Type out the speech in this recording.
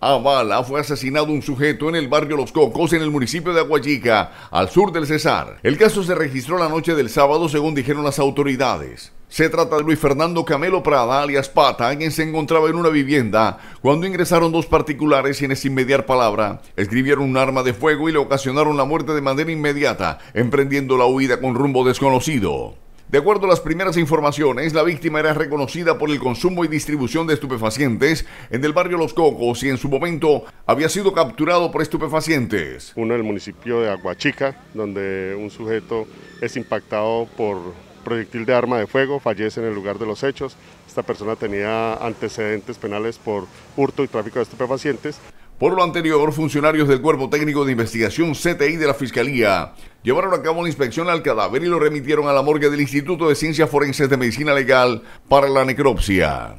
A bala fue asesinado un sujeto en el barrio Los Cocos, en el municipio de Aguayica, al sur del Cesar. El caso se registró la noche del sábado, según dijeron las autoridades. Se trata de Luis Fernando Camelo Prada, alias Pata, quien se encontraba en una vivienda cuando ingresaron dos particulares quienes sin mediar palabra escribieron un arma de fuego y le ocasionaron la muerte de manera inmediata, emprendiendo la huida con rumbo desconocido. De acuerdo a las primeras informaciones, la víctima era reconocida por el consumo y distribución de estupefacientes en el barrio Los Cocos y en su momento había sido capturado por estupefacientes. Uno en el municipio de Aguachica, donde un sujeto es impactado por proyectil de arma de fuego, fallece en el lugar de los hechos. Esta persona tenía antecedentes penales por hurto y tráfico de estupefacientes. Por lo anterior, funcionarios del Cuerpo Técnico de Investigación CTI de la Fiscalía llevaron a cabo una inspección al cadáver y lo remitieron a la morgue del Instituto de Ciencias Forenses de Medicina Legal para la necropsia.